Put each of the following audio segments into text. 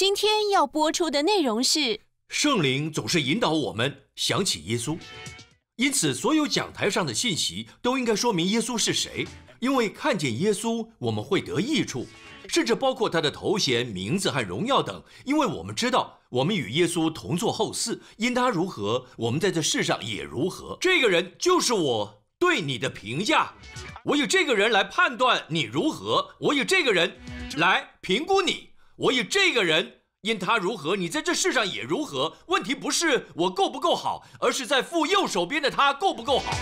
今天要播出的内容是，圣灵总是引导我们想起耶稣，因此所有讲台上的信息都应该说明耶稣是谁。因为看见耶稣，我们会得益处，甚至包括他的头衔、名字和荣耀等。因为我们知道，我们与耶稣同坐后嗣，因他如何，我们在这世上也如何。这个人就是我对你的评价，我以这个人来判断你如何，我以这个人来评估你。我以这个人，因他如何，你在这世上也如何。问题不是我够不够好，而是在父右手边的他够不够好。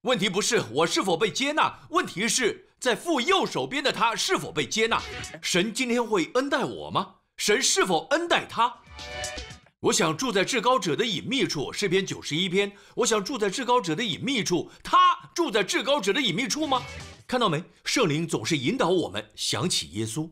问题不是我是否被接纳，问题是在父右手边的他是否被接纳。神今天会恩待我吗？神是否恩待他？我想住在至高者的隐秘处，诗篇九十一篇。我想住在至高者的隐秘处，他住在至高者的隐秘处吗？看到没？圣灵总是引导我们想起耶稣。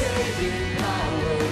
saving power.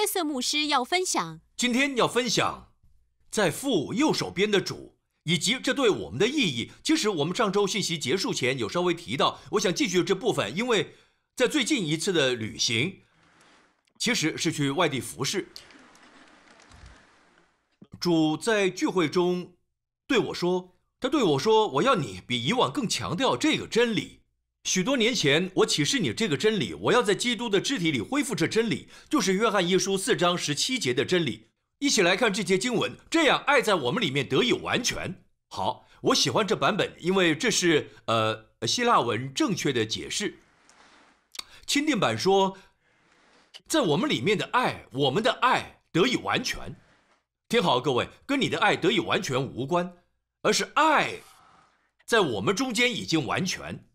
约瑟牧师要分享，今天要分享在父右手边的主，以及这对我们的意义。其实我们上周信息结束前有稍微提到，我想继续这部分，因为在最近一次的旅行，其实是去外地服侍。主在聚会中对我说：“他对我说，我要你比以往更强调这个真理。”许多年前，我启示你这个真理。我要在基督的肢体里恢复这真理，就是约翰一书四章十七节的真理。一起来看这节经文，这样爱在我们里面得以完全。好，我喜欢这版本，因为这是呃希腊文正确的解释。钦定版说，在我们里面的爱，我们的爱得以完全。听好，各位，跟你的爱得以完全无关，而是爱在我们中间已经完全。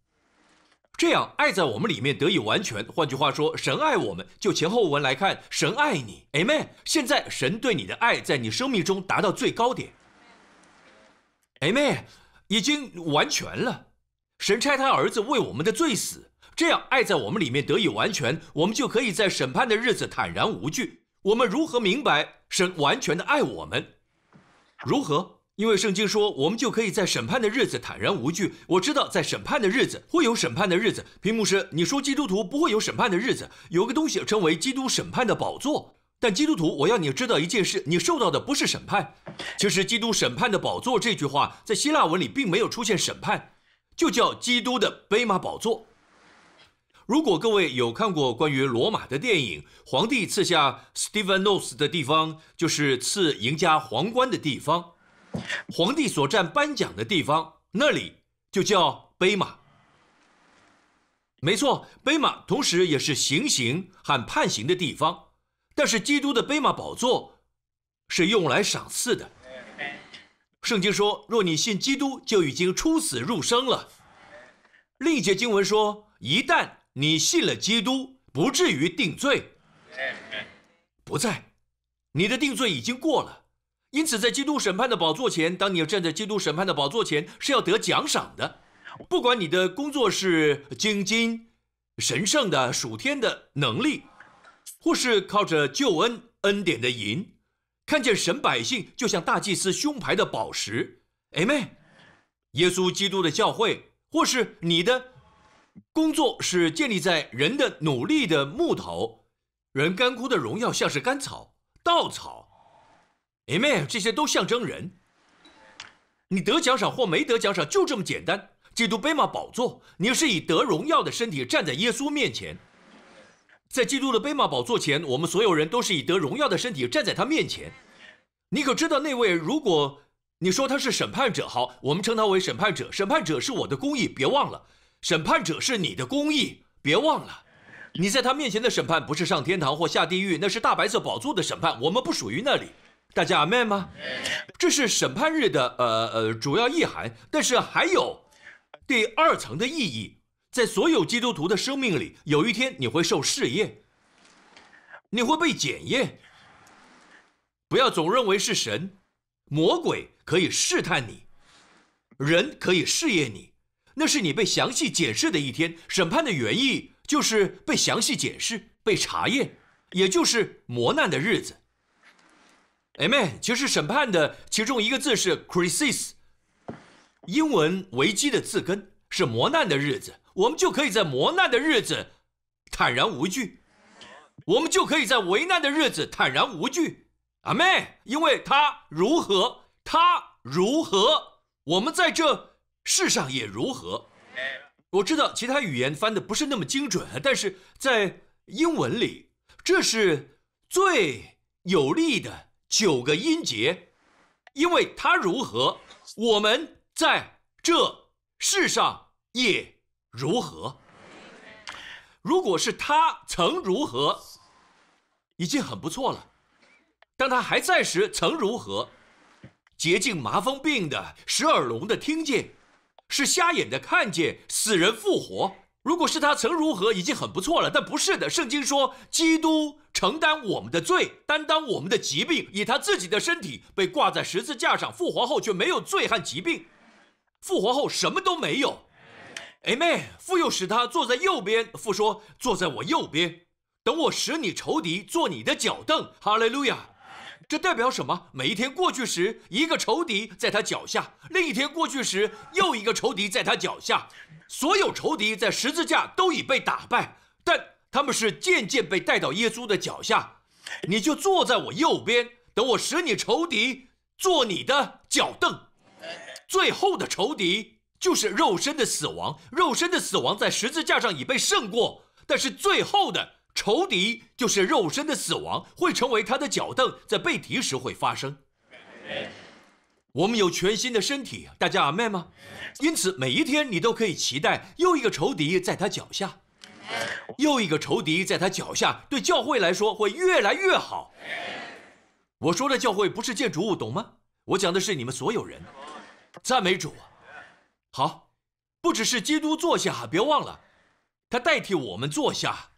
这样爱在我们里面得以完全。换句话说，神爱我们。就前后文来看，神爱你，哎妹。现在神对你的爱在你生命中达到最高点，哎妹已经完全了。神差他儿子为我们的罪死，这样爱在我们里面得以完全，我们就可以在审判的日子坦然无惧。我们如何明白神完全的爱我们？如何？因为圣经说，我们就可以在审判的日子坦然无惧。我知道，在审判的日子会有审判的日子。屏幕师，你说基督徒不会有审判的日子？有个东西称为基督审判的宝座。但基督徒，我要你知道一件事：你受到的不是审判，其实，基督审判的宝座。这句话在希腊文里并没有出现“审判”，就叫基督的贝马宝座。如果各位有看过关于罗马的电影，皇帝赐下 s t e p h a n o s 的地方，就是赐赢家皇冠的地方。皇帝所站颁奖的地方，那里就叫碑马。没错，碑马同时也是行刑和判刑的地方。但是基督的碑马宝座是用来赏赐的。圣经说，若你信基督，就已经出死入生了。另一节经文说，一旦你信了基督，不至于定罪。不在，你的定罪已经过了。因此，在基督审判的宝座前，当你站在基督审判的宝座前，是要得奖赏的。不管你的工作是精金、神圣的属天的能力，或是靠着救恩恩典的银，看见神百姓就像大祭司胸牌的宝石。Amen。耶稣基督的教会，或是你的工作是建立在人的努力的木头，人干枯的荣耀像是干草、稻草。里面这些都象征人。你得奖赏或没得奖赏就这么简单。基督杯马宝座，你是以得荣耀的身体站在耶稣面前。在基督的杯马宝座前，我们所有人都是以得荣耀的身体站在他面前。你可知道那位？如果你说他是审判者，好，我们称他为审判者。审判者是我的公义，别忘了。审判者是你的公义，别忘了。你在他面前的审判不是上天堂或下地狱，那是大白色宝座的审判。我们不属于那里。大家阿门吗？这是审判日的呃呃主要意涵，但是还有第二层的意义，在所有基督徒的生命里，有一天你会受试验，你会被检验。不要总认为是神魔鬼可以试探你，人可以试验你，那是你被详细检视的一天。审判的原意就是被详细检视、被查验，也就是磨难的日子。Amen。其实审判的其中一个字是 “crisis”，英文“危机”的字根是“磨难的日子”，我们就可以在磨难的日子坦然无惧；我们就可以在危难的日子坦然无惧。阿妹，因为他如何，他如何，我们在这世上也如何。我知道其他语言翻的不是那么精准，但是在英文里，这是最有力的。九个音节，因为他如何，我们在这世上也如何。如果是他曾如何，已经很不错了。当他还在时曾如何，洁净麻风病的，使耳聋的听见，是瞎眼的看见，死人复活。如果是他曾如何，已经很不错了。但不是的，圣经说基督。承担我们的罪，担当我们的疾病，以他自己的身体被挂在十字架上复活后却没有罪和疾病，复活后什么都没有。Amen。父又使他坐在右边，父说：“坐在我右边，等我使你仇敌坐你的脚凳。”哈利路亚。这代表什么？每一天过去时，一个仇敌在他脚下；另一天过去时，又一个仇敌在他脚下。所有仇敌在十字架都已被打败，但。他们是渐渐被带到耶稣的脚下，你就坐在我右边，等我使你仇敌做你的脚凳。最后的仇敌就是肉身的死亡，肉身的死亡在十字架上已被胜过，但是最后的仇敌就是肉身的死亡会成为他的脚凳，在被提时会发生。我们有全新的身体，大家阿妹吗？因此，每一天你都可以期待又一个仇敌在他脚下。又一个仇敌在他脚下，对教会来说会越来越好。我说的教会不是建筑物，懂吗？我讲的是你们所有人。赞美主，好，不只是基督坐下，别忘了，他代替我们坐下。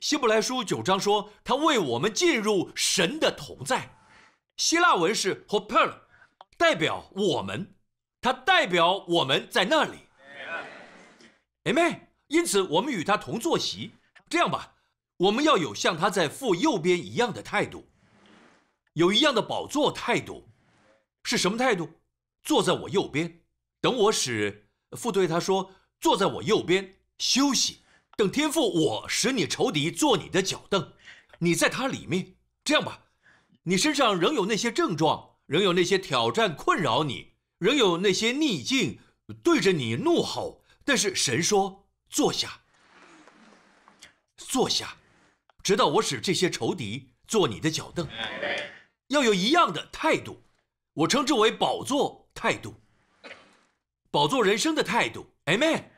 希伯来书九章说，他为我们进入神的同在。希腊文是 h o p e 代表我们，他代表我们在那里。因此，我们与他同坐席。这样吧，我们要有像他在父右边一样的态度，有一样的宝座态度。是什么态度？坐在我右边，等我使父对他说：“坐在我右边，休息，等天父我使你仇敌坐你的脚凳，你在他里面。”这样吧，你身上仍有那些症状，仍有那些挑战困扰你，仍有那些逆境对着你怒吼。但是神说。坐下，坐下，直到我使这些仇敌坐你的脚凳。要有一样的态度，我称之为宝座态度，宝座人生的态度。哎妹，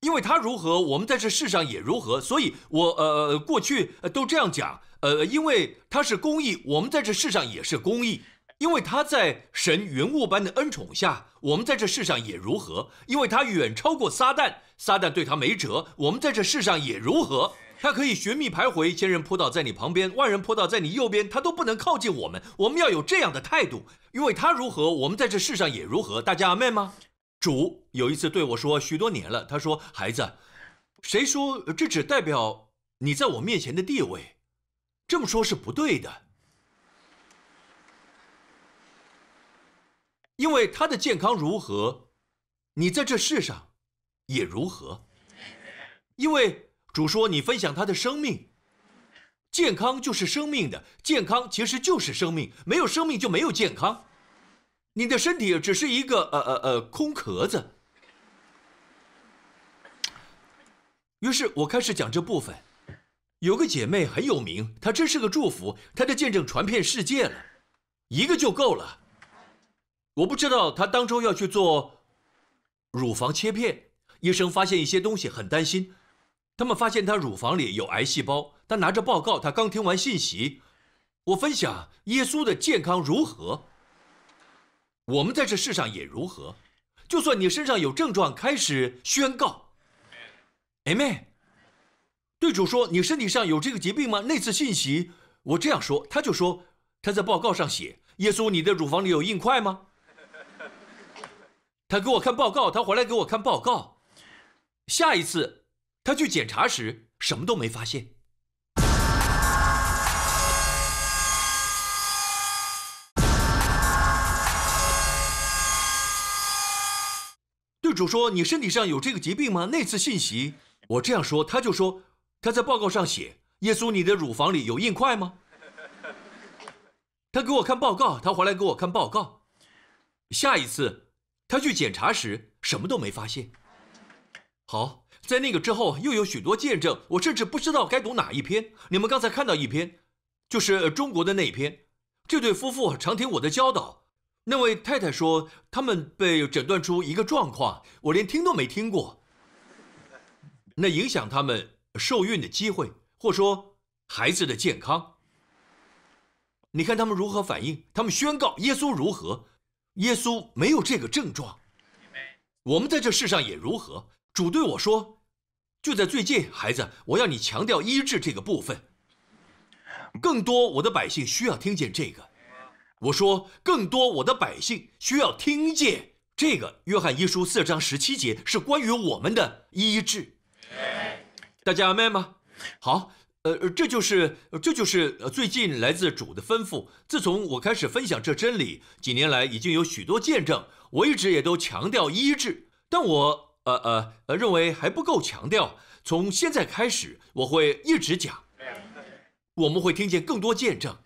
因为他如何，我们在这世上也如何，所以，我呃过去都这样讲，呃，因为他是公益，我们在这世上也是公益。因为他在神云雾般的恩宠下，我们在这世上也如何？因为他远超过撒旦，撒旦对他没辙。我们在这世上也如何？他可以寻觅徘徊，千人扑倒在你旁边，万人扑倒在你右边，他都不能靠近我们。我们要有这样的态度。因为他如何，我们在这世上也如何。大家阿妹吗？主有一次对我说：“许多年了。”他说：“孩子，谁说这只代表你在我面前的地位？这么说是不对的。”因为他的健康如何，你在这世上也如何。因为主说你分享他的生命，健康就是生命的健康，其实就是生命。没有生命就没有健康。你的身体只是一个呃呃呃空壳子。于是我开始讲这部分。有个姐妹很有名，她真是个祝福，她的见证传遍世界了，一个就够了。我不知道他当初要去做乳房切片，医生发现一些东西，很担心。他们发现他乳房里有癌细胞。他拿着报告，他刚听完信息，我分享耶稣的健康如何，我们在这世上也如何。就算你身上有症状，开始宣告，amen。对主说你身体上有这个疾病吗？那次信息我这样说，他就说他在报告上写耶稣，你的乳房里有硬块吗？他给我看报告，他回来给我看报告。下一次他去检查时，什么都没发现。队主说：“你身体上有这个疾病吗？”那次信息我这样说，他就说：“他在报告上写，耶稣，你的乳房里有硬块吗？”他给我看报告，他回来给我看报告。下一次。他去检查时什么都没发现。好在那个之后又有许多见证，我甚至不知道该读哪一篇。你们刚才看到一篇，就是中国的那一篇。这对夫妇常听我的教导。那位太太说，他们被诊断出一个状况，我连听都没听过。那影响他们受孕的机会，或说孩子的健康。你看他们如何反应？他们宣告耶稣如何？耶稣没有这个症状，我们在这世上也如何？主对我说，就在最近，孩子，我要你强调医治这个部分。更多我的百姓需要听见这个，我说更多我的百姓需要听见这个。约翰一书四章十七节是关于我们的医治，大家阿门吗？好。呃，这就是，这就是最近来自主的吩咐。自从我开始分享这真理，几年来已经有许多见证。我一直也都强调医治，但我呃呃呃认为还不够强调。从现在开始，我会一直讲。我们会听见更多见证。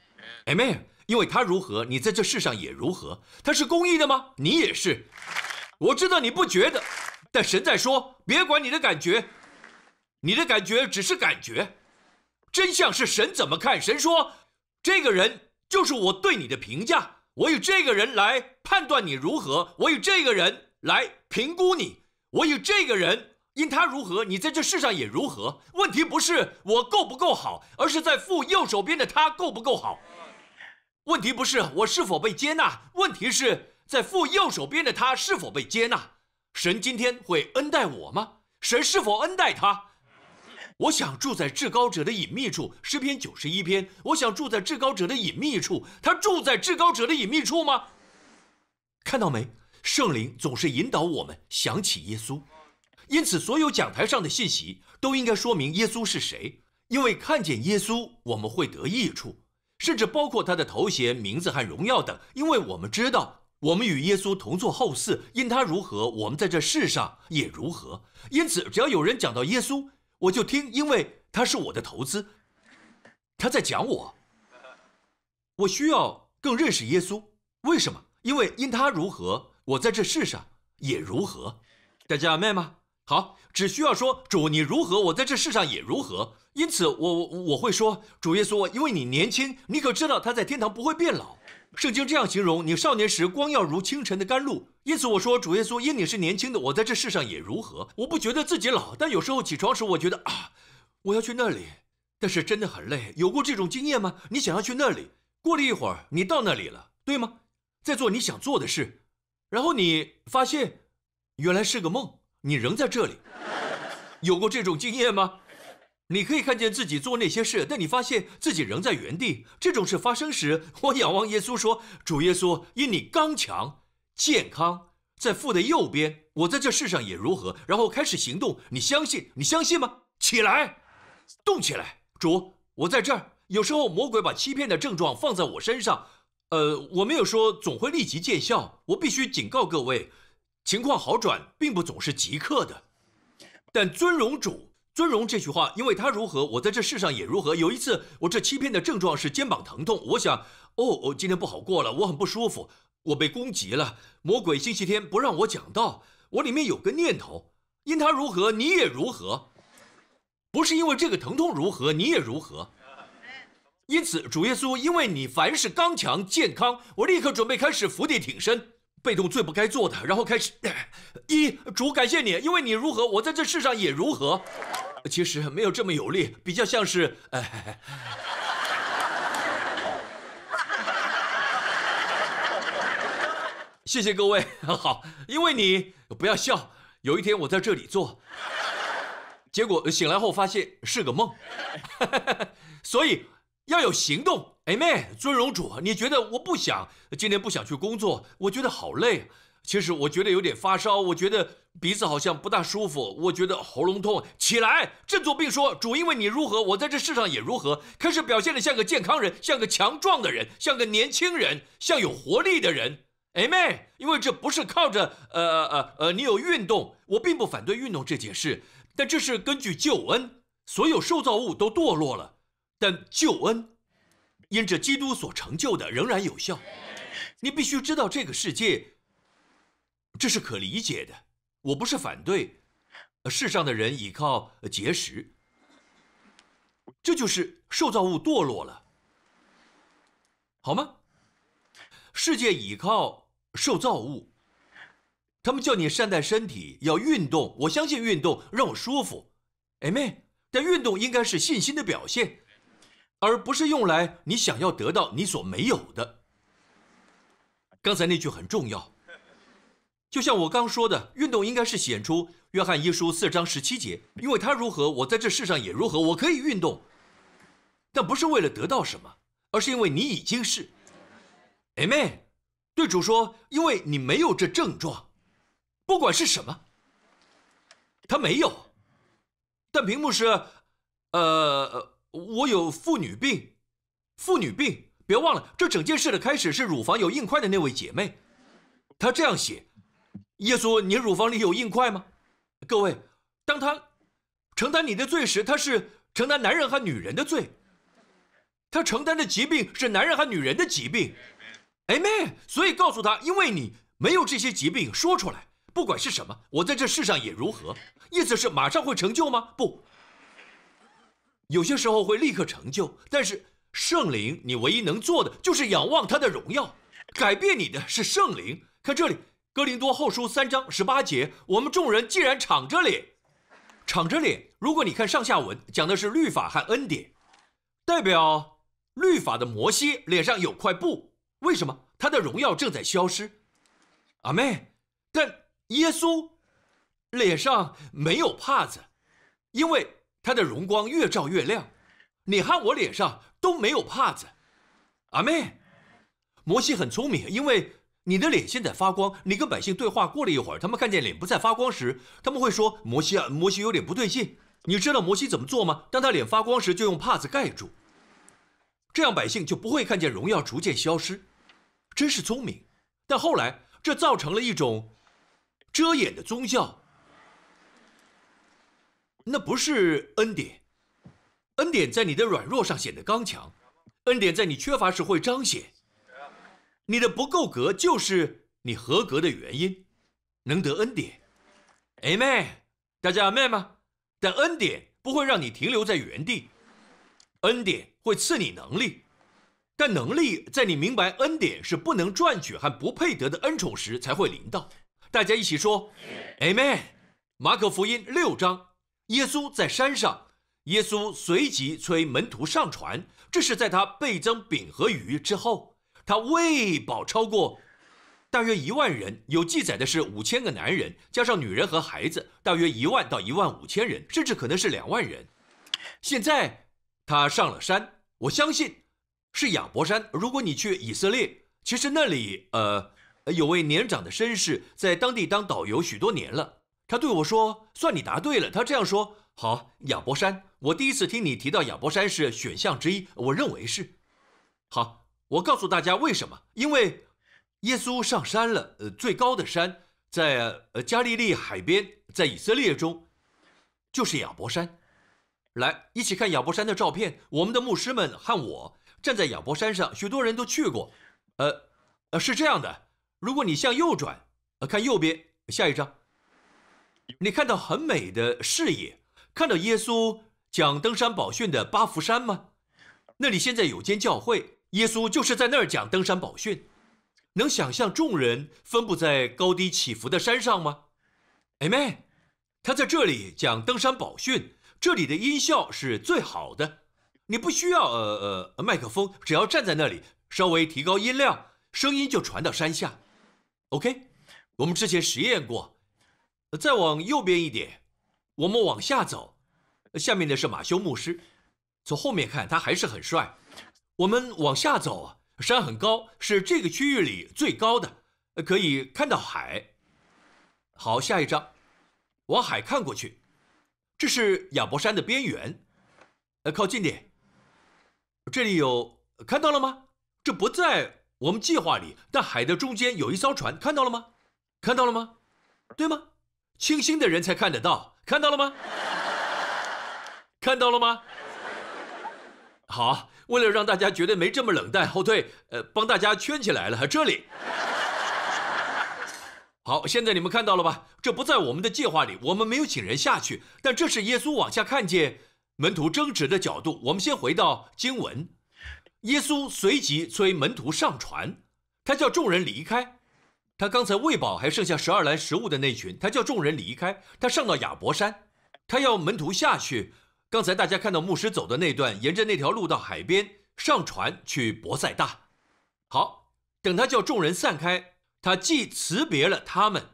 Amen。因为他如何，你在这世上也如何。他是公益的吗？你也是。我知道你不觉得，但神在说，别管你的感觉，你的感觉只是感觉。真相是神怎么看？神说：“这个人就是我对你的评价，我以这个人来判断你如何，我以这个人来评估你，我以这个人因他如何，你在这世上也如何。问题不是我够不够好，而是在父右手边的他够不够好。问题不是我是否被接纳，问题是在父右手边的他是否被接纳。神今天会恩待我吗？神是否恩待他？”我想住在至高者的隐秘处，诗篇九十一篇。我想住在至高者的隐秘处，他住在至高者的隐秘处吗？看到没，圣灵总是引导我们想起耶稣，因此所有讲台上的信息都应该说明耶稣是谁，因为看见耶稣我们会得益处，甚至包括他的头衔、名字和荣耀等，因为我们知道我们与耶稣同坐后嗣，因他如何，我们在这世上也如何。因此，只要有人讲到耶稣。我就听，因为他是我的投资。他在讲我，我需要更认识耶稣。为什么？因为因他如何，我在这世上也如何。大家白吗？好，只需要说主，你如何，我在这世上也如何。因此，我我我会说主耶稣，因为你年轻，你可知道他在天堂不会变老。圣经这样形容你少年时光耀如清晨的甘露，因此我说主耶稣因你是年轻的，我在这世上也如何。我不觉得自己老，但有时候起床时我觉得啊，我要去那里，但是真的很累。有过这种经验吗？你想要去那里，过了一会儿你到那里了，对吗？在做你想做的事，然后你发现原来是个梦，你仍在这里。有过这种经验吗？你可以看见自己做那些事，但你发现自己仍在原地。这种事发生时，我仰望耶稣说：“主耶稣，因你刚强、健康，在父的右边，我在这世上也如何。”然后开始行动。你相信？你相信吗？起来，动起来，主，我在这儿。有时候魔鬼把欺骗的症状放在我身上。呃，我没有说总会立即见效。我必须警告各位，情况好转并不总是即刻的。但尊荣主。尊荣这句话，因为他如何，我在这世上也如何。有一次，我这欺骗的症状是肩膀疼痛。我想，哦我今天不好过了，我很不舒服，我被攻击了。魔鬼星期天不让我讲道，我里面有个念头：因他如何，你也如何，不是因为这个疼痛如何，你也如何。因此，主耶稣，因为你凡事刚强健康，我立刻准备开始伏地挺身。被动最不该做的，然后开始 一主感谢你，因为你如何，我在这世上也如何。其实没有这么有力，比较像是……哎，谢谢各位，好，因为你不要笑。有一天我在这里做，结果醒来后发现是个梦，所以要有行动。妹妹，尊荣主，你觉得我不想今天不想去工作？我觉得好累。其实我觉得有点发烧，我觉得鼻子好像不大舒服，我觉得喉咙痛。起来，振作，并说主，因为你如何，我在这世上也如何。开始表现的像个健康人，像个强壮的人，像个年轻人，像有活力的人。妹妹，因为这不是靠着呃呃呃，你有运动，我并不反对运动这件事，但这是根据救恩，所有受造物都堕落了，但救恩。因着基督所成就的仍然有效，你必须知道这个世界。这是可理解的，我不是反对，世上的人倚靠节食，这就是受造物堕落了，好吗？世界倚靠受造物，他们叫你善待身体，要运动。我相信运动让我舒服，哎妹，但运动应该是信心的表现。而不是用来你想要得到你所没有的。刚才那句很重要，就像我刚说的，运动应该是显出《约翰一书》四章十七节，因为他如何，我在这世上也如何。我可以运动，但不是为了得到什么，而是因为你已经是。Amen，对主说，因为你没有这症状，不管是什么，他没有。但屏幕是，呃。我有妇女病，妇女病，别忘了，这整件事的开始是乳房有硬块的那位姐妹。她这样写：“耶稣，你乳房里有硬块吗？”各位，当她承担你的罪时，她是承担男人和女人的罪。她承担的疾病是男人和女人的疾病。哎妹，所以告诉她，因为你没有这些疾病，说出来，不管是什么，我在这世上也如何。意思是马上会成就吗？不。有些时候会立刻成就，但是圣灵，你唯一能做的就是仰望他的荣耀。改变你的是圣灵。看这里，《哥林多后书》三章十八节，我们众人既然敞着脸，敞着脸。如果你看上下文，讲的是律法和恩典，代表律法的摩西脸上有块布，为什么？他的荣耀正在消失。阿妹，但耶稣脸上没有帕子，因为。他的荣光越照越亮，你看我脸上都没有帕子。阿妹，摩西很聪明，因为你的脸现在发光，你跟百姓对话，过了一会儿，他们看见脸不再发光时，他们会说：“摩西啊，摩西有点不对劲。”你知道摩西怎么做吗？当他脸发光时，就用帕子盖住，这样百姓就不会看见荣耀逐渐消失。真是聪明，但后来这造成了一种遮掩的宗教。那不是恩典，恩典在你的软弱上显得刚强，恩典在你缺乏时会彰显。你的不够格就是你合格的原因，能得恩典。Amen，大家 Amen 吗？但恩典不会让你停留在原地，恩典会赐你能力，但能力在你明白恩典是不能赚取还不配得的恩宠时才会临到。大家一起说，Amen。马可福音六章。耶稣在山上，耶稣随即催门徒上船。这是在他倍增饼和鱼之后，他喂饱超过大约一万人，有记载的是五千个男人，加上女人和孩子，大约一万到一万五千人，甚至可能是两万人。现在他上了山，我相信是亚伯山。如果你去以色列，其实那里呃有位年长的绅士在当地当导游许多年了。他对我说：“算你答对了。”他这样说：“好，亚伯山，我第一次听你提到亚伯山是选项之一，我认为是。好，我告诉大家为什么，因为耶稣上山了，呃，最高的山在呃加利利海边，在以色列中，就是亚伯山。来，一起看亚伯山的照片。我们的牧师们和我站在亚伯山上，许多人都去过。呃，呃，是这样的，如果你向右转，呃，看右边，下一张。”你看到很美的视野，看到耶稣讲登山宝训的巴福山吗？那里现在有间教会，耶稣就是在那儿讲登山宝训。能想象众人分布在高低起伏的山上吗？哎妹，他在这里讲登山宝训，这里的音效是最好的。你不需要呃呃麦克风，只要站在那里稍微提高音量，声音就传到山下。OK，我们之前实验过。再往右边一点，我们往下走，下面的是马修牧师。从后面看，他还是很帅。我们往下走，山很高，是这个区域里最高的，可以看到海。好，下一张，往海看过去，这是亚伯山的边缘。呃，靠近点，这里有看到了吗？这不在我们计划里，但海的中间有一艘船，看到了吗？看到了吗？对吗？清心的人才看得到，看到了吗？看到了吗？好，为了让大家觉得没这么冷淡，后退，呃，帮大家圈起来了这里。好，现在你们看到了吧？这不在我们的计划里，我们没有请人下去。但这是耶稣往下看见门徒争执的角度。我们先回到经文，耶稣随即催门徒上船，他叫众人离开。他刚才喂饱还剩下十二篮食物的那群，他叫众人离开。他上到亚伯山，他要门徒下去。刚才大家看到牧师走的那段，沿着那条路到海边上船去博塞大。好，等他叫众人散开，他既辞别了他们，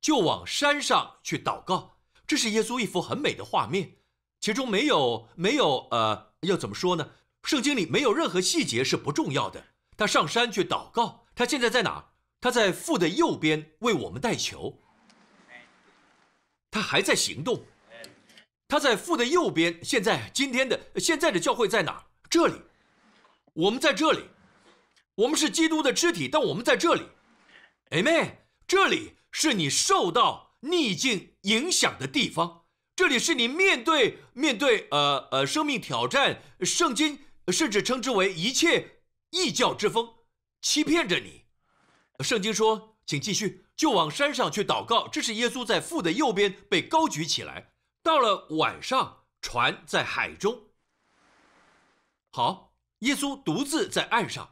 就往山上去祷告。这是耶稣一幅很美的画面，其中没有没有呃，要怎么说呢？圣经里没有任何细节是不重要的。他上山去祷告，他现在在哪？他在父的右边为我们带球，他还在行动。他在父的右边。现在今天的现在的教会在哪？这里，我们在这里，我们是基督的肢体，但我们在这里。amen。这里是你受到逆境影响的地方，这里是你面对面对呃呃生命挑战，圣经甚至称之为一切异教之风欺骗着你。圣经说：“请继续，就往山上去祷告。”这是耶稣在父的右边被高举起来。到了晚上，船在海中。好，耶稣独自在岸上。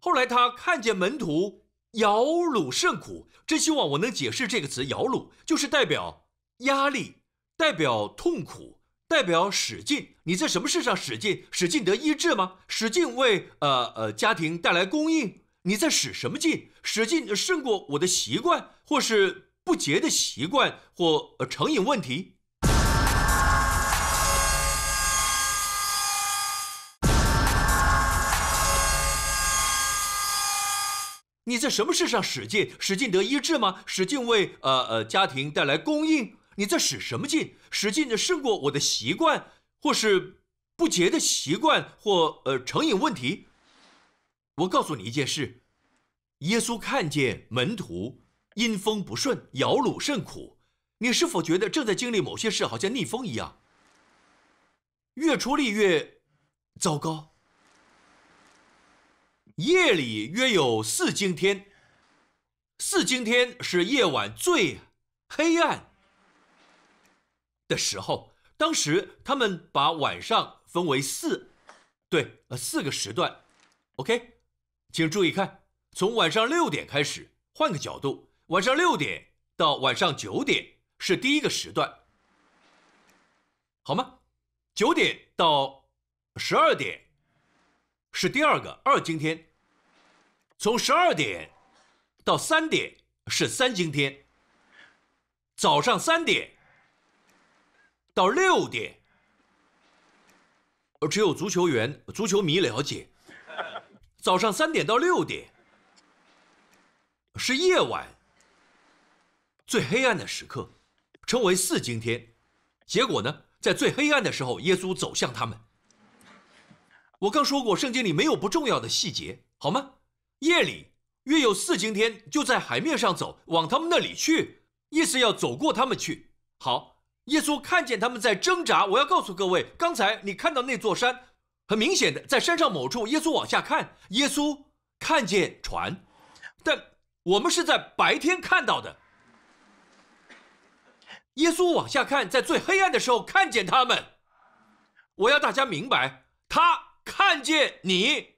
后来他看见门徒摇橹甚苦，真希望我能解释这个词“摇橹”，就是代表压力，代表痛苦，代表使劲。你在什么事上使劲？使劲得医治吗？使劲为呃呃家庭带来供应？你在使什么劲？使劲胜过我的习惯，或是不洁的习惯，或成瘾问题？你在什么事上使劲？使劲得医治吗？使劲为呃呃家庭带来供应？你在使什么劲？使劲的胜过我的习惯，或是不洁的习惯，或呃成瘾问题？我告诉你一件事，耶稣看见门徒阴风不顺，摇橹甚苦。你是否觉得正在经历某些事，好像逆风一样？越出力越糟糕。夜里约有四更天，四更天是夜晚最黑暗的时候。当时他们把晚上分为四，对，呃，四个时段，OK。请注意看，从晚上六点开始，换个角度，晚上六点到晚上九点是第一个时段，好吗？九点到十二点是第二个二经天，从十二点到三点是三经天，早上三点到六点，而只有足球员、足球迷了解。早上三点到六点是夜晚最黑暗的时刻，称为四更天。结果呢，在最黑暗的时候，耶稣走向他们。我刚说过，圣经里没有不重要的细节，好吗？夜里约有四更天，就在海面上走，往他们那里去，意思要走过他们去。好，耶稣看见他们在挣扎。我要告诉各位，刚才你看到那座山。很明显的，在山上某处，耶稣往下看，耶稣看见船，但我们是在白天看到的。耶稣往下看，在最黑暗的时候看见他们。我要大家明白，他看见你，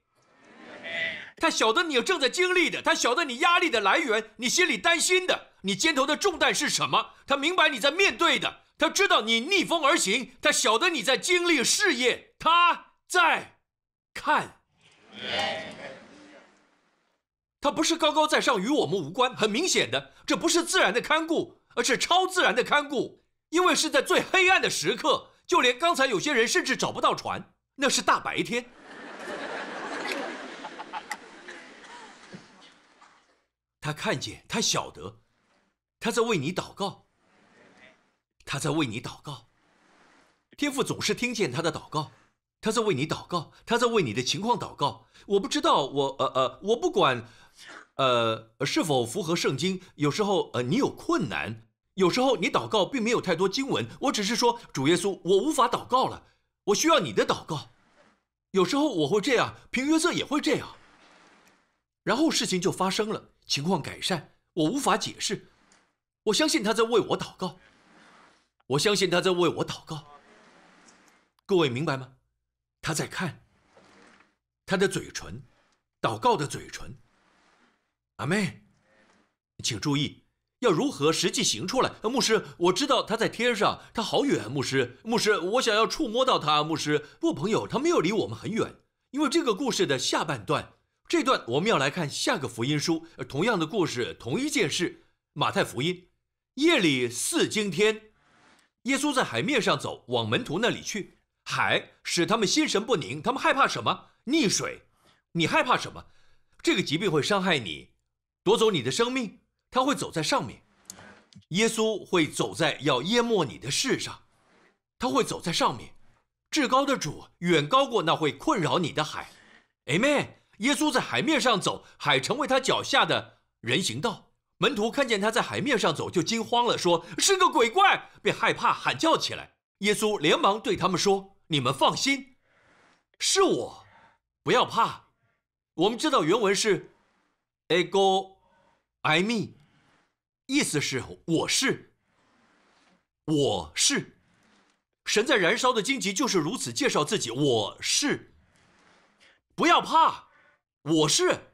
他晓得你正在经历的，他晓得你压力的来源，你心里担心的，你肩头的重担是什么？他明白你在面对的，他知道你逆风而行，他晓得你在经历事业，他。在，看，他不是高高在上，与我们无关。很明显的，这不是自然的看顾，而是超自然的看顾。因为是在最黑暗的时刻，就连刚才有些人甚至找不到船，那是大白天。他看见，他晓得，他在为你祷告。他在为你祷告。天父总是听见他的祷告。他在为你祷告，他在为你的情况祷告。我不知道，我呃呃，我不管，呃，是否符合圣经。有时候呃，你有困难，有时候你祷告并没有太多经文。我只是说，主耶稣，我无法祷告了，我需要你的祷告。有时候我会这样，平约瑟也会这样。然后事情就发生了，情况改善，我无法解释。我相信他在为我祷告，我相信他在为我祷告。各位明白吗？他在看，他的嘴唇，祷告的嘴唇。阿妹，请注意，要如何实际行出来？牧师，我知道他在天上，他好远。牧师，牧师，我想要触摸到他。牧师，不，朋友，他没有离我们很远。因为这个故事的下半段，这段我们要来看下个福音书同样的故事，同一件事。马太福音，夜里四更天，耶稣在海面上走，往门徒那里去。海使他们心神不宁，他们害怕什么？溺水，你害怕什么？这个疾病会伤害你，夺走你的生命。他会走在上面，耶稣会走在要淹没你的世上，他会走在上面。至高的主远高过那会困扰你的海。a m e n 耶稣在海面上走，海成为他脚下的人行道。门徒看见他在海面上走，就惊慌了，说是个鬼怪，便害怕喊叫起来。耶稣连忙对他们说。你们放心，是我，不要怕。我们知道原文是 “ego I me”，意思是“我是，我是”。神在燃烧的荆棘就是如此介绍自己：“我是，不要怕，我是，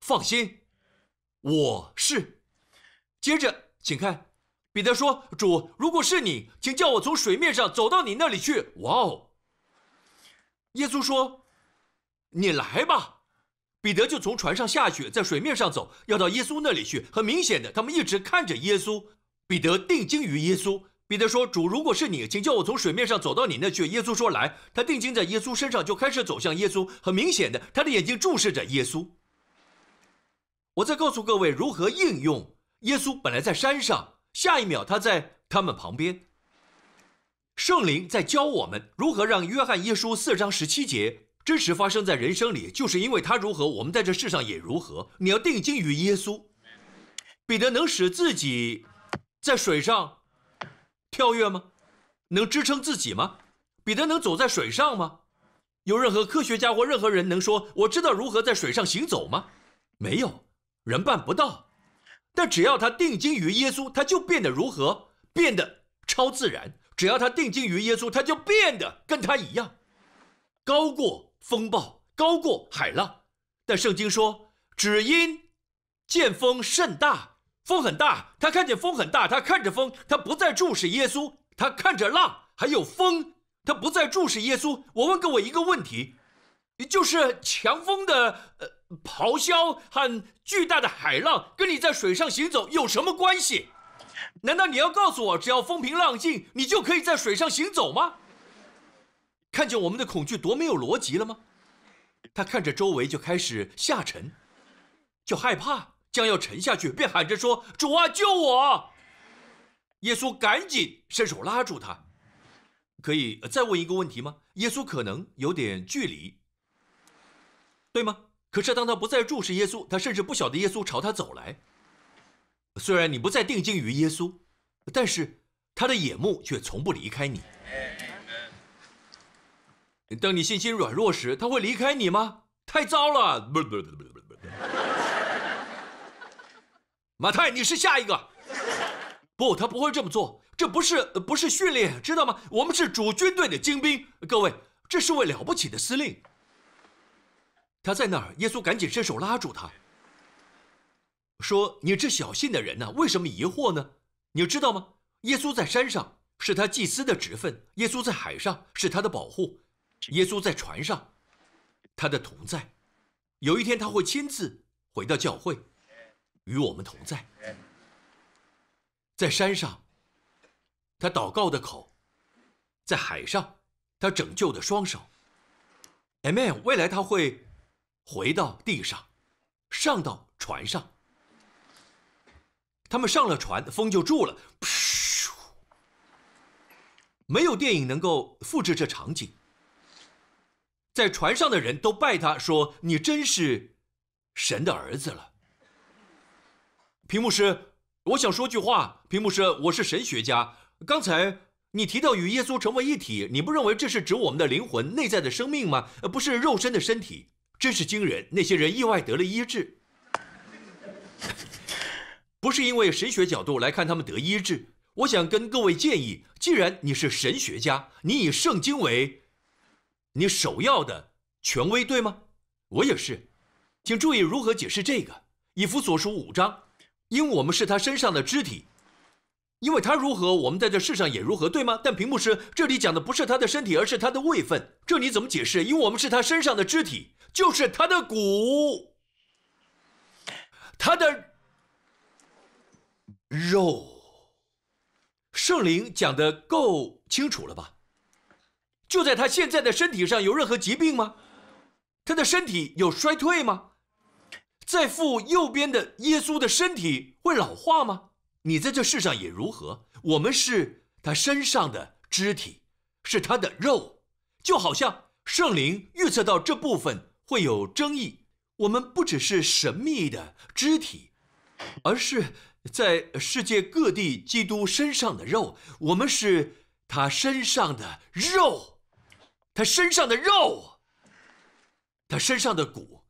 放心，我是。”接着，请看。彼得说：“主，如果是你，请叫我从水面上走到你那里去。”哇哦！耶稣说：“你来吧。”彼得就从船上下去，在水面上走，要到耶稣那里去。很明显的，他们一直看着耶稣。彼得定睛于耶稣。彼得说：“主，如果是你，请叫我从水面上走到你那去。”耶稣说：“来。”他定睛在耶稣身上，就开始走向耶稣。很明显的，他的眼睛注视着耶稣。我在告诉各位如何应用。耶稣本来在山上。下一秒，他在他们旁边。圣灵在教我们如何让约翰一书四章十七节真实发生在人生里，就是因为他如何，我们在这世上也如何。你要定睛于耶稣。彼得能使自己在水上跳跃吗？能支撑自己吗？彼得能走在水上吗？有任何科学家或任何人能说我知道如何在水上行走吗？没有人办不到。但只要他定睛于耶稣，他就变得如何？变得超自然。只要他定睛于耶稣，他就变得跟他一样，高过风暴，高过海浪。但圣经说，只因见风甚大，风很大，他看见风很大，他看着风，他不再注视耶稣，他看着浪还有风，他不再注视耶稣。我问各位一个问题。就是强风的咆哮和巨大的海浪，跟你在水上行走有什么关系？难道你要告诉我，只要风平浪静，你就可以在水上行走吗？看见我们的恐惧多没有逻辑了吗？他看着周围就开始下沉，就害怕将要沉下去，便喊着说：“主啊，救我！”耶稣赶紧伸手拉住他。可以再问一个问题吗？耶稣可能有点距离。对吗？可是当他不再注视耶稣，他甚至不晓得耶稣朝他走来。虽然你不再定睛于耶稣，但是他的眼目却从不离开你。当你信心软弱时，他会离开你吗？太糟了！马太，你是下一个。不，他不会这么做。这不是，不是训练，知道吗？我们是主军队的精兵。各位，这是位了不起的司令。他在那儿，耶稣赶紧伸手拉住他，说：“你这小信的人呢，为什么疑惑呢？你知道吗？耶稣在山上是他祭司的职分；耶稣在海上是他的保护；耶稣在船上，他的同在。有一天他会亲自回到教会，与我们同在。在山上，他祷告的口；在海上，他拯救的双手。Amen！未来他会。”回到地上，上到船上。他们上了船，风就住了。没有电影能够复制这场景。在船上的人都拜他，说：“你真是神的儿子了。”屏幕师，我想说句话。屏幕师，我是神学家。刚才你提到与耶稣成为一体，你不认为这是指我们的灵魂内在的生命吗？不是肉身的身体。真是惊人！那些人意外得了医治，不是因为神学角度来看他们得医治。我想跟各位建议，既然你是神学家，你以圣经为你首要的权威，对吗？我也是，请注意如何解释这个。以弗所书五章，因我们是他身上的肢体，因为他如何，我们在这世上也如何，对吗？但屏幕师这里讲的不是他的身体，而是他的位分，这你怎么解释？因我们是他身上的肢体。就是他的骨，他的肉。圣灵讲的够清楚了吧？就在他现在的身体上有任何疾病吗？他的身体有衰退吗？在父右边的耶稣的身体会老化吗？你在这世上也如何？我们是他身上的肢体，是他的肉，就好像圣灵预测到这部分。会有争议。我们不只是神秘的肢体，而是在世界各地基督身上的肉。我们是他身上的肉，他身上的肉，他身上的骨。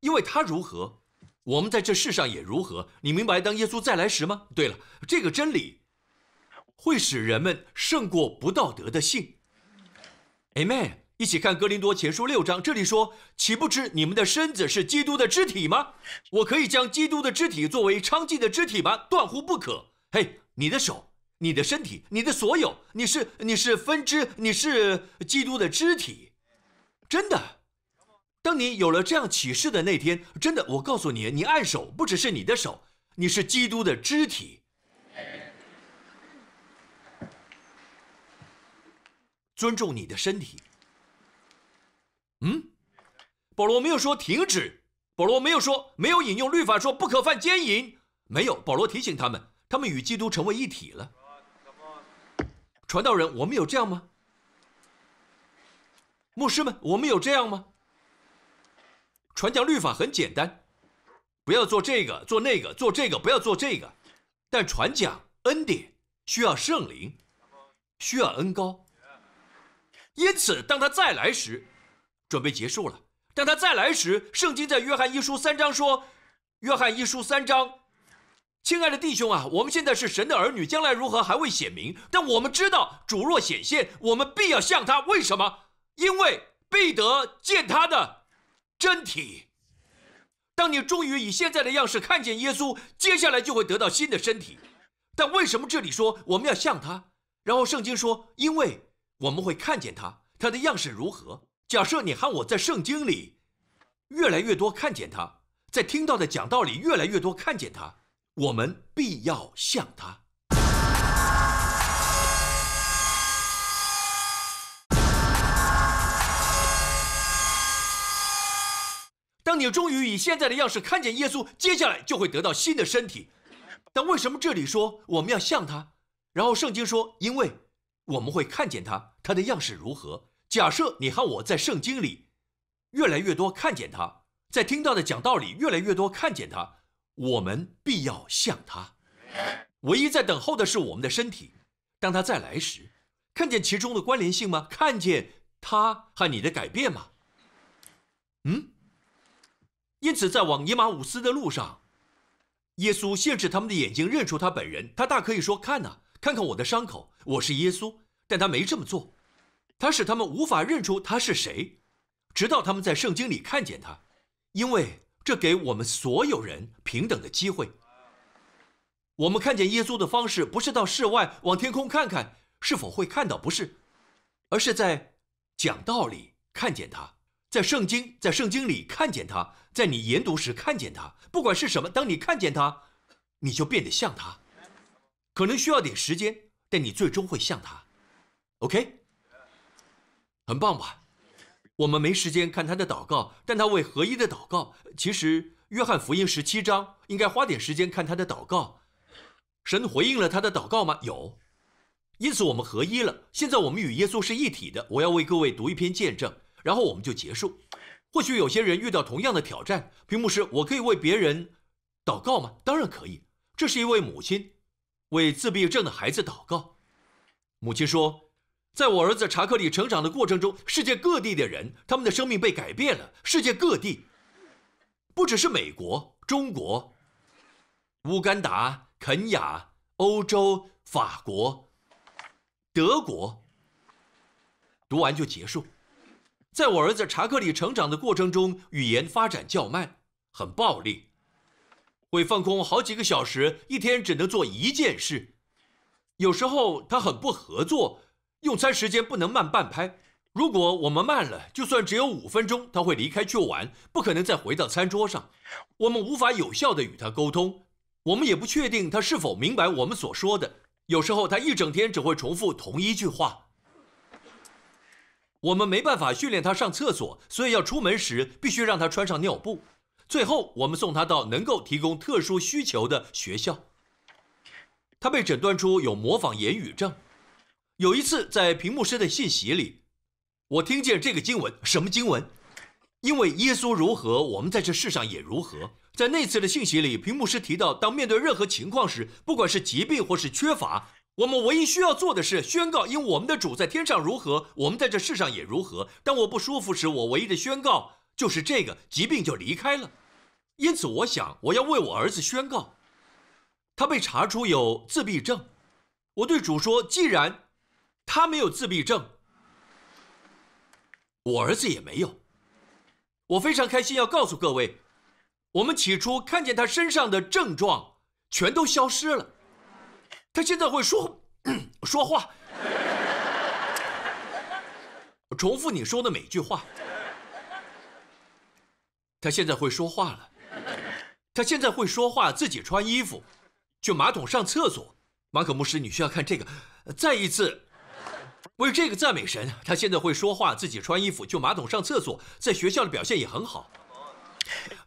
因为他如何，我们在这世上也如何。你明白当耶稣再来时吗？对了，这个真理会使人们胜过不道德的性。Amen。一起看《哥林多前书》六章，这里说：“岂不知你们的身子是基督的肢体吗？我可以将基督的肢体作为娼妓的肢体吗？断乎不可！嘿，你的手，你的身体，你的所有，你是你是分支，你是基督的肢体，真的。当你有了这样启示的那天，真的，我告诉你，你按手，不只是你的手，你是基督的肢体，尊重你的身体。”保罗没有说停止。保罗没有说，没有引用律法说不可犯奸淫。没有，保罗提醒他们，他们与基督成为一体了。传道人，我们有这样吗？牧师们，我们有这样吗？传讲律法很简单，不要做这个，做那个，做这个，不要做这个。但传讲恩典需要圣灵，需要恩高。因此，当他再来时，准备结束了。当他再来时，圣经在约翰一书三章说：“约翰一书三章，亲爱的弟兄啊，我们现在是神的儿女，将来如何还未显明，但我们知道主若显现，我们必要像他。为什么？因为必得见他的真体。当你终于以现在的样式看见耶稣，接下来就会得到新的身体。但为什么这里说我们要像他？然后圣经说，因为我们会看见他，他的样式如何。”假设你喊我在圣经里，越来越多看见他，在听到的讲道理越来越多看见他，我们必要像他。当你终于以现在的样式看见耶稣，接下来就会得到新的身体。但为什么这里说我们要像他？然后圣经说，因为我们会看见他，他的样式如何？假设你和我在圣经里，越来越多看见他，在听到的讲道理越来越多看见他，我们必要像他。唯一在等候的是我们的身体。当他再来时，看见其中的关联性吗？看见他和你的改变吗？嗯。因此，在往尼马五斯的路上，耶稣限制他们的眼睛认出他本人。他大可以说：“看呐，看看我的伤口，我是耶稣。”但他没这么做。他使他们无法认出他是谁，直到他们在圣经里看见他，因为这给我们所有人平等的机会。我们看见耶稣的方式不是到室外往天空看看是否会看到，不是，而是在讲道理看见他，在圣经在圣经里看见他，在你研读时看见他，不管是什么，当你看见他，你就变得像他，可能需要点时间，但你最终会像他。OK。很棒吧？我们没时间看他的祷告，但他为合一的祷告。其实《约翰福音》十七章应该花点时间看他的祷告。神回应了他的祷告吗？有。因此我们合一了。现在我们与耶稣是一体的。我要为各位读一篇见证，然后我们就结束。或许有些人遇到同样的挑战。屏幕师，我可以为别人祷告吗？当然可以。这是一位母亲为自闭症的孩子祷告。母亲说。在我儿子查克里成长的过程中，世界各地的人，他们的生命被改变了。世界各地，不只是美国、中国、乌干达、肯雅、欧洲、法国、德国。读完就结束。在我儿子查克里成长的过程中，语言发展较慢，很暴力，会放空好几个小时，一天只能做一件事，有时候他很不合作。用餐时间不能慢半拍。如果我们慢了，就算只有五分钟，他会离开去玩，不可能再回到餐桌上。我们无法有效的与他沟通，我们也不确定他是否明白我们所说的。有时候他一整天只会重复同一句话。我们没办法训练他上厕所，所以要出门时必须让他穿上尿布。最后，我们送他到能够提供特殊需求的学校。他被诊断出有模仿言语症。有一次，在屏幕师的信息里，我听见这个经文，什么经文？因为耶稣如何，我们在这世上也如何。在那次的信息里，屏幕师提到，当面对任何情况时，不管是疾病或是缺乏，我们唯一需要做的是宣告，因我们的主在天上如何，我们在这世上也如何。当我不舒服时，我唯一的宣告就是这个，疾病就离开了。因此，我想我要为我儿子宣告，他被查出有自闭症。我对主说，既然。他没有自闭症，我儿子也没有。我非常开心，要告诉各位，我们起初看见他身上的症状全都消失了。他现在会说 说话，重复你说的每句话。他现在会说话了，他现在会说话，自己穿衣服，去马桶上厕所。马可牧师，你需要看这个。再一次。为这个赞美神，他现在会说话，自己穿衣服，就马桶上厕所，在学校的表现也很好。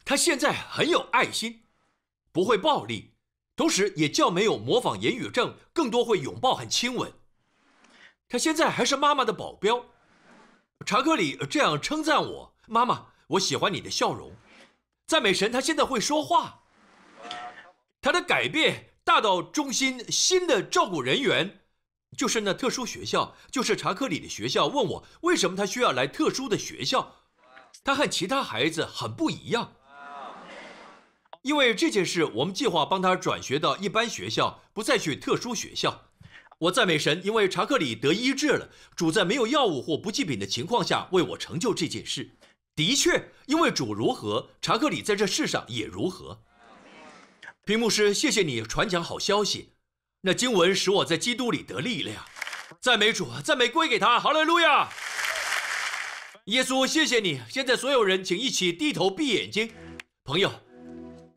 他现在很有爱心，不会暴力，同时也较没有模仿言语症，更多会拥抱和亲吻。他现在还是妈妈的保镖。查克里这样称赞我妈妈：“我喜欢你的笑容。”赞美神，他现在会说话。他的改变大到中心新的照顾人员。就是那特殊学校，就是查克里的学校。问我为什么他需要来特殊的学校，他和其他孩子很不一样。因为这件事，我们计划帮他转学到一般学校，不再去特殊学校。我赞美神，因为查克里得医治了。主在没有药物或补给品的情况下为我成就这件事。的确，因为主如何，查克里在这世上也如何。屏幕师，谢谢你传讲好消息。那经文使我在基督里得力量，赞美主，赞美归给他，好来，路亚。耶稣，谢谢你。现在所有人，请一起低头闭眼睛。朋友，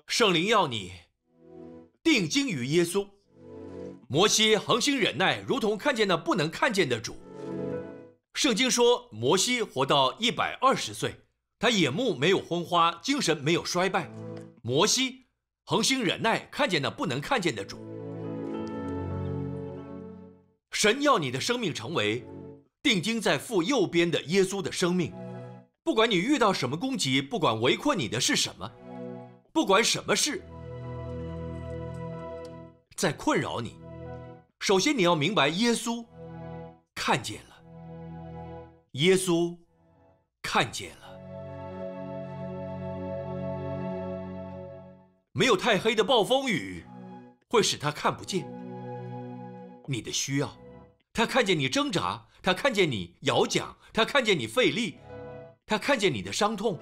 圣灵要你定睛于耶稣。摩西恒心忍耐，如同看见那不能看见的主。圣经说，摩西活到一百二十岁，他眼目没有昏花，精神没有衰败。摩西恒心忍耐，看见那不能看见的主。神要你的生命成为定睛在父右边的耶稣的生命，不管你遇到什么攻击，不管围困你的是什么，不管什么事在困扰你，首先你要明白，耶稣看见了，耶稣看见了，没有太黑的暴风雨会使他看不见。你的需要，他看见你挣扎，他看见你摇桨，他看见你费力，他看见你的伤痛，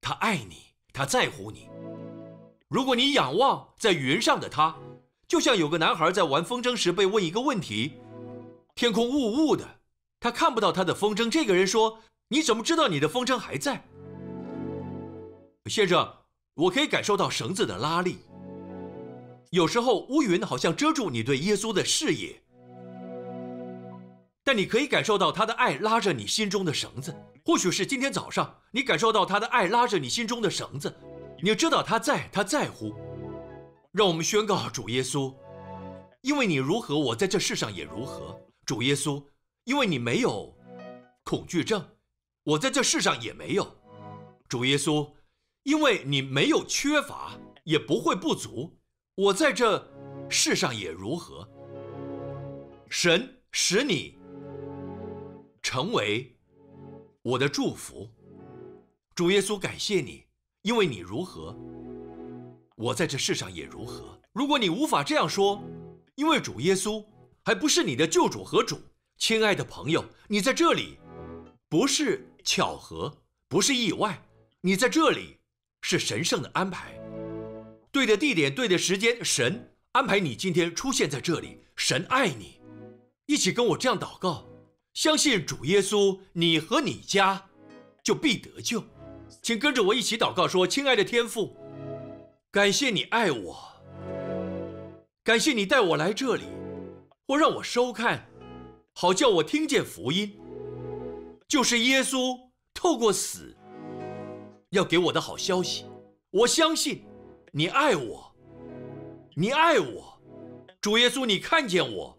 他爱你，他在乎你。如果你仰望在云上的他，就像有个男孩在玩风筝时被问一个问题：天空雾雾的，他看不到他的风筝。这个人说：“你怎么知道你的风筝还在，先生？我可以感受到绳子的拉力。”有时候乌云好像遮住你对耶稣的视野，但你可以感受到他的爱拉着你心中的绳子。或许是今天早上，你感受到他的爱拉着你心中的绳子，你知道他在，他在乎。让我们宣告主耶稣，因为你如何，我在这世上也如何。主耶稣，因为你没有恐惧症，我在这世上也没有。主耶稣，因为你没有缺乏，也不会不足。我在这世上也如何？神使你成为我的祝福，主耶稣感谢你，因为你如何，我在这世上也如何。如果你无法这样说，因为主耶稣还不是你的救主和主，亲爱的朋友，你在这里不是巧合，不是意外，你在这里是神圣的安排。对的地点，对的时间，神安排你今天出现在这里。神爱你，一起跟我这样祷告，相信主耶稣，你和你家就必得救。请跟着我一起祷告，说：“亲爱的天父，感谢你爱我，感谢你带我来这里，或让我收看，好叫我听见福音，就是耶稣透过死要给我的好消息。我相信。”你爱我，你爱我，主耶稣，你看见我，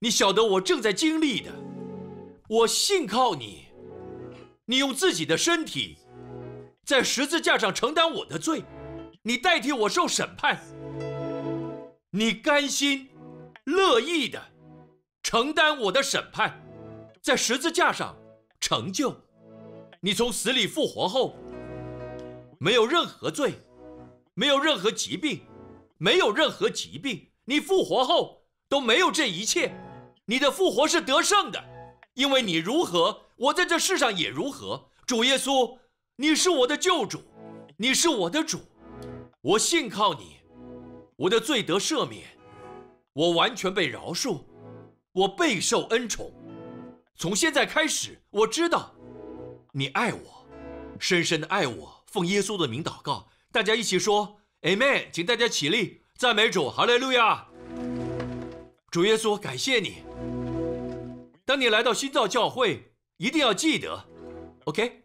你晓得我正在经历的，我信靠你，你用自己的身体在十字架上承担我的罪，你代替我受审判，你甘心乐意的承担我的审判，在十字架上成就，你从死里复活后，没有任何罪。没有任何疾病，没有任何疾病。你复活后都没有这一切，你的复活是得胜的，因为你如何，我在这世上也如何。主耶稣，你是我的救主，你是我的主，我信靠你，我的罪得赦免，我完全被饶恕，我备受恩宠。从现在开始，我知道你爱我，深深的爱我。奉耶稣的名祷告。大家一起说，Amen！请大家起立，赞美主，好利路亚！主耶稣，感谢你。当你来到新造教会，一定要记得，OK？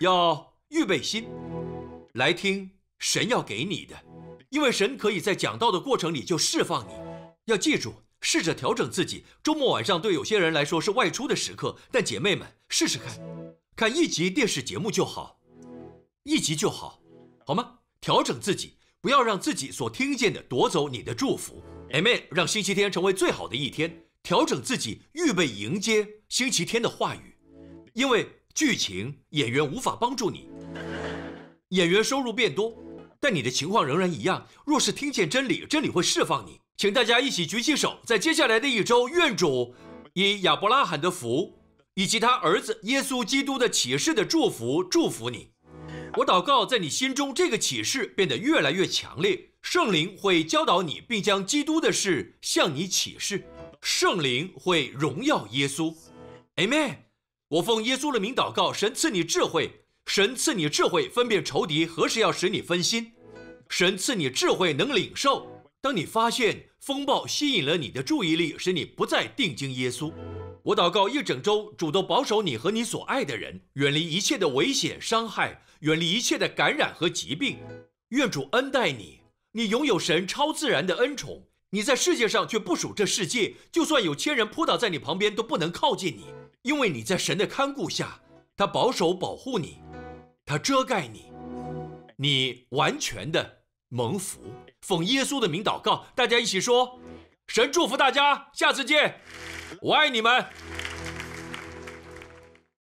要预备心来听神要给你的，因为神可以在讲道的过程里就释放你。要记住，试着调整自己。周末晚上对有些人来说是外出的时刻，但姐妹们，试试看，看一集电视节目就好，一集就好。好吗？调整自己，不要让自己所听见的夺走你的祝福。Amen。让星期天成为最好的一天。调整自己，预备迎接星期天的话语，因为剧情演员无法帮助你。演员收入变多，但你的情况仍然一样。若是听见真理，真理会释放你。请大家一起举起手，在接下来的一周，愿主以亚伯拉罕的福以及他儿子耶稣基督的启示的祝福祝福你。我祷告，在你心中这个启示变得越来越强烈。圣灵会教导你，并将基督的事向你启示。圣灵会荣耀耶稣。Amen。我奉耶稣的名祷告，神赐你智慧，神赐你智慧分辨仇敌何时要使你分心，神赐你智慧能领受。当你发现风暴吸引了你的注意力，使你不再定睛耶稣。我祷告一整周，主都保守你和你所爱的人，远离一切的危险伤害，远离一切的感染和疾病。愿主恩待你，你拥有神超自然的恩宠。你在世界上却不属这世界，就算有千人扑倒在你旁边，都不能靠近你，因为你在神的看顾下，他保守保护你，他遮盖你，你完全的蒙福。奉耶稣的名祷告，大家一起说：神祝福大家，下次见。我爱你们。